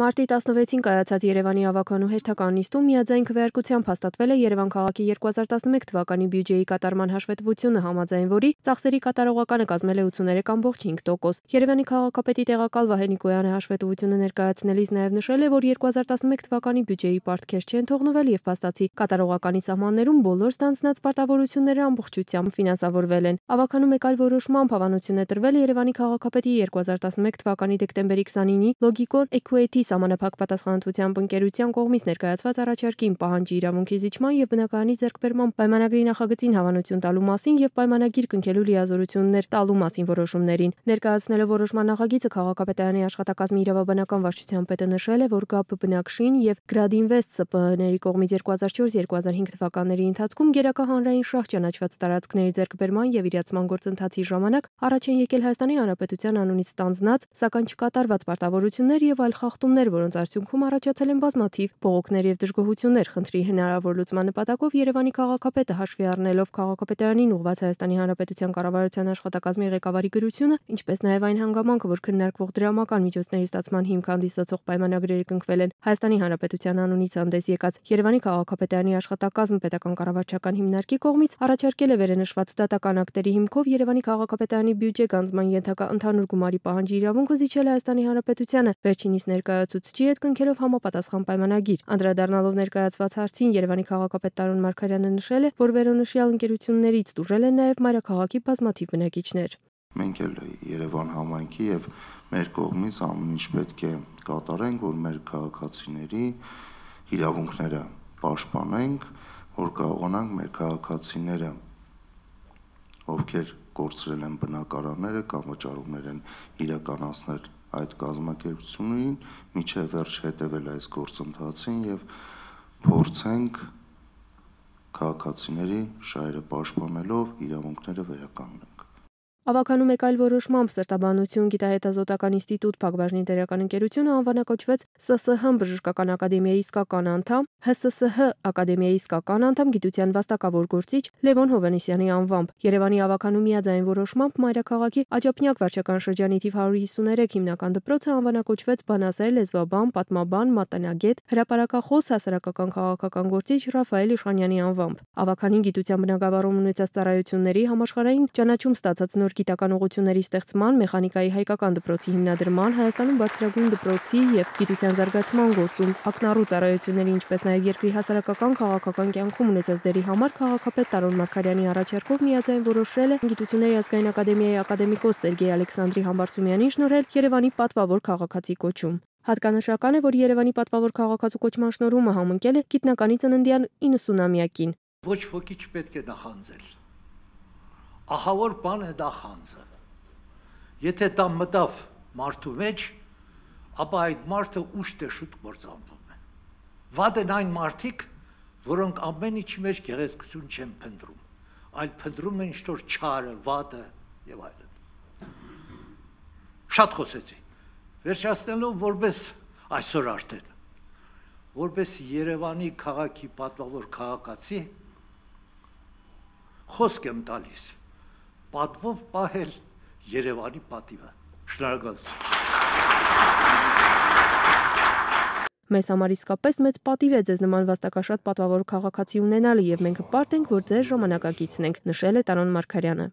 Մարտի 16-ին կայացած Երևանի ավականու հերթական նիստում միաձայն քվեարկությամբ հաստատվել է Երևան քաղաքի 2011 թվականի բյուջեի կատարման հաշվետվությունը համաձայն որի ծախսերի կատարողականը կազմել է 83.5%։ Երևանի քաղաքապետի տեղակալ Վահե Նիկոյանը հաշվետվությունը ներկայացնելիս նաև նշել է, որ 2011 թվականի բյուջեի պարտքեր չեն թողնվել եւ փաստացի կատարողականի սահմաններում բոլոր ստանցնած պարտավորությունները ամբողջությամբ ֆինանսավորվել են։ Ավականում մեկ այլ որոշմամբ հավանություն է տրվել Երևանի քաղաքապետի 2011 թվականի դեկտեմբերի 29-ի Logicon Equity Սահմանափակ պատասխանատվությամբ ընկերության կողմից ներկայացված առաջարկին պահանջի իրավունքի զիջման եւ բնակարանի ձեռքբերման պայմանագրի նախագծին հավանություն տալու մասին եւ պայմանագիր կնքելու լիազորություններ տալու մասին որոշումներին։ Ներկայացնելով որոշման նախագիծը քաղաքապետարանի աշխատակազմի իրավաբանական վարչության պետը նշել է, որ ԳԱՊ բնակշին եւ Gradinvest ՍՊԸ-ների կողմից 2004-2005 թվականների ընթացքում Գերակա հանրային շահ ճանաչված տարածքների ձեռքբերման եւ իրացման գործընթացի ժամանակ առաջ են եկել Հայաստանի Հանրապետության անունից ստանձնած, սակայն չկատարված պարտավորություններ եւ այլ խախտումներ գործողություններ, որոնց արդյունքում առաջացել են բազմաթիվ բողոքներ եւ դժգոհություններ, խնդրի հնարավոր լուծման նպատակով Երևանի քաղաքապետը հաշվի առնելով քաղաքապետարանին ուղված Հայաստանի Հանրապետության կառավարության աշխատակազմի ղեկավարի գրությունը, ինչպես նաեւ այն հանգամանքը, որ քննարկվող դրամական միջոցների ստացման հիմք հանդիսացող պայմանագրերը կնքվել են Հայաստանի Հանրապետության անունից հանդես եկած Երևանի քաղաքապետարանի աշխատակազմը պետական կառավարչական հիմնարկի կողմից առաջարկել է վերնշված դատական ակտերի հիմքով Երևանի քաղաքապետարանի բյուջե գանձման ենթակա ընդհանուր գումարի պահանջի իրավունքը զիջել է Հայաստանի Հանրապետությանը վերջինիս ներկայ ներկայացուցիչի հետ կնքելով համապատասխան պայմանագիր։ Անդրադառնալով ներկայացված հարցին Երևանի քաղաքապետ Տարոն Մարգարյանը նշել է, որ վերոնշյալ ընկերություններից դուրել են նաև մայրաքաղաքի բազմաթիվ բնակիչներ։ Մենք էլ Երևան համայնքի եւ մեր կողմից ամեն ինչ պետք է կատարենք, որ մեր քաղաքացիների իրավունքները պաշտպանենք, որ կարողանանք մեր քաղաքացիները ովքեր կորցրել են բնակարանները կամ վճարումներ են իրականացնել այդ կազմակերպությունին, միջև վերջ հետևել այս գործընթացին եւ փորձենք քաղաքացիների շահերը պաշտպանելով իրավունքները վերականգնել։ Ավականում եք այլ որոշմամբ սրտաբանություն գիտահետազոտական ինստիտուտ Փակbaşնի դերական ընկերությունը անվանակոչվեց ՍՍՀ բժշկական ակադեմիայի իսկական անդամ, ՀՍՍՀ ակադեմիայի իսկական անդամ գիտության վաստակավոր գործիչ Լևոն Հովանեսյանի անվամբ։ Երևանի ավականում միաձայն որոշմամբ մայրաքաղաքի Աճապնյակ վարչական շրջանի թիվ 153 հիմնական դպրոցը անվանակոչվեց Բանասեր լեզվաբան, պատմաբան, մատենագետ, հրապարակախոս, հասարակական քաղաքական գործիչ Ռաֆայել Իշխանյանի անվամբ։ Ավականին գիտության բնագավառում ունեցած ծառայությունների համաշխարհային ճանաչում ստացած նոր նոր գիտական ուղությունների ստեղծման, մեխանիկայի հայկական դպրոցի հիմնադրման, Հայաստանում բարձրագույն դպրոցի եւ գիտության զարգացման գործում ակնառու ծառայությունների, ինչպես նաեւ երկրի հասարակական քաղաքական կյանքում ունեցած դերի համար քաղաքապետ Տարոն Մարգարյանի առաջարկով միաձայն որոշել է Գիտությունների ազգային ակադեմիայի ակադեմիկոս Սերգեյ Ալեքսանդրի Համբարձումյանին շնորհել Երևանի պատվավոր քաղաքացի կոչում։ Հատկանշական է, որ Երևանի պատվավոր քաղաքացու կոչման շնորհումը համընկել է գիտնականի ծննդյան 90-ամյակին։ Ոչ ոքի չպետք է նախանձել ահավոր բան է դա խանձը։ Եթե դա մտավ մարդու մեջ, ապա այդ մարդը ուշտ է շուտ կործանվում է։ Վատ են այն մարդիկ, որոնք ամեն ինչի մեջ գեղեցկություն չեն փնտրում, այլ փնտրում են ինչ-որ չարը, վատը եւ այլն։ Շատ խոսեցի։ Վերջացնելով որպես այսօր արդեն որպես Երևանի քաղաքի պատվավոր քաղաքացի խոսք եմ տալիս պատմով պահել Երևանի պատիվը։ Շնորհակալություն։ Մեզ համար իսկապես մեծ պատիվ է ձեզ նման վաստակաշատ պատվավոր քաղաքացի ունենալը եւ մենք հպարտ ենք, որ ձեր ժամանակակիցն ենք, նշել է Տարոն Մարգարյանը։